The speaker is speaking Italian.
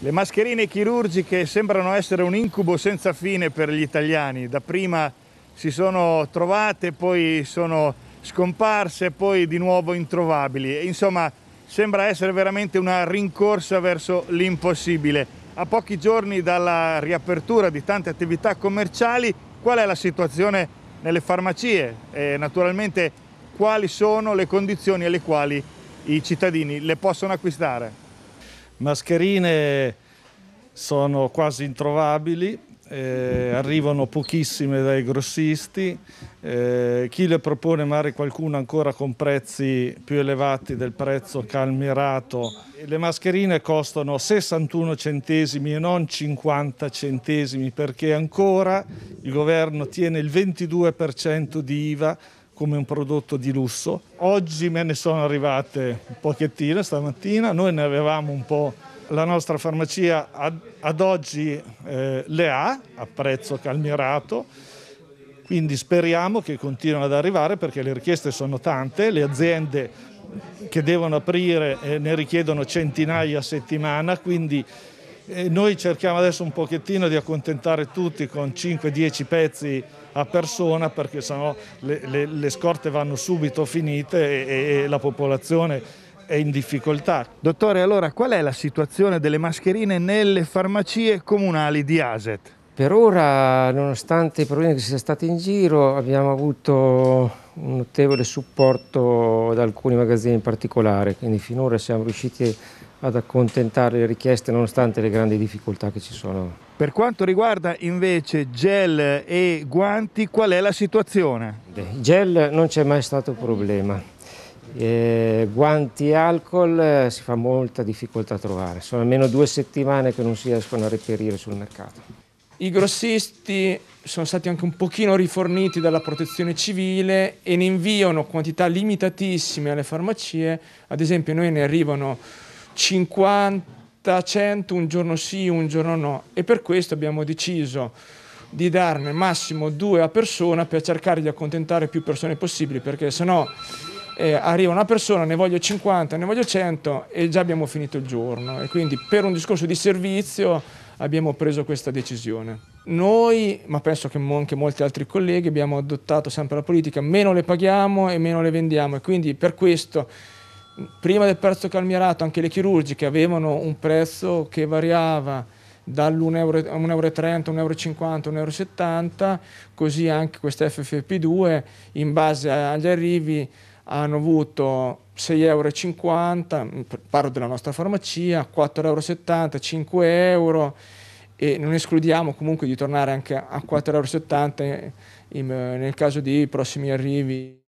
Le mascherine chirurgiche sembrano essere un incubo senza fine per gli italiani. Dapprima si sono trovate, poi sono scomparse, poi di nuovo introvabili. Insomma, sembra essere veramente una rincorsa verso l'impossibile. A pochi giorni dalla riapertura di tante attività commerciali, qual è la situazione nelle farmacie e naturalmente quali sono le condizioni alle quali i cittadini le possono acquistare? Mascherine sono quasi introvabili, eh, arrivano pochissime dai grossisti, eh, chi le propone magari qualcuno ancora con prezzi più elevati del prezzo calmirato. Le mascherine costano 61 centesimi e non 50 centesimi perché ancora il governo tiene il 22% di IVA come un prodotto di lusso. Oggi me ne sono arrivate pochettine stamattina, noi ne avevamo un po'. La nostra farmacia ad, ad oggi eh, le ha a prezzo calmierato, quindi speriamo che continuino ad arrivare perché le richieste sono tante, le aziende che devono aprire eh, ne richiedono centinaia a settimana, quindi noi cerchiamo adesso un pochettino di accontentare tutti con 5-10 pezzi a persona perché sennò le, le, le scorte vanno subito finite e, e la popolazione è in difficoltà. Dottore, allora qual è la situazione delle mascherine nelle farmacie comunali di Aset? Per ora, nonostante i problemi che ci sono stati in giro, abbiamo avuto un notevole supporto da alcuni magazzini in particolare, quindi finora siamo riusciti ad accontentare le richieste nonostante le grandi difficoltà che ci sono. Per quanto riguarda invece gel e guanti, qual è la situazione? Gel non c'è mai stato problema. Eh, guanti e alcol eh, si fa molta difficoltà a trovare, sono almeno due settimane che non si riescono a reperire sul mercato. I grossisti sono stati anche un pochino riforniti dalla protezione civile e ne inviano quantità limitatissime alle farmacie, ad esempio noi ne arrivano 50, 100, un giorno sì, un giorno no. E per questo abbiamo deciso di darne massimo due a persona per cercare di accontentare più persone possibili, perché sennò eh, arriva una persona, ne voglio 50, ne voglio 100 e già abbiamo finito il giorno. E quindi per un discorso di servizio abbiamo preso questa decisione. Noi, ma penso che anche molti altri colleghi, abbiamo adottato sempre la politica, meno le paghiamo e meno le vendiamo e quindi per questo prima del prezzo calmierato anche le chirurgiche avevano un prezzo che variava dall'1,30 euro, 1,50 euro, 1,70 euro, così anche queste FFP2 in base agli arrivi hanno avuto 6,50 euro, mm, parlo della nostra farmacia, 4,70 euro, 5 euro e non escludiamo comunque di tornare anche a 4,70 euro in, nel caso di prossimi arrivi.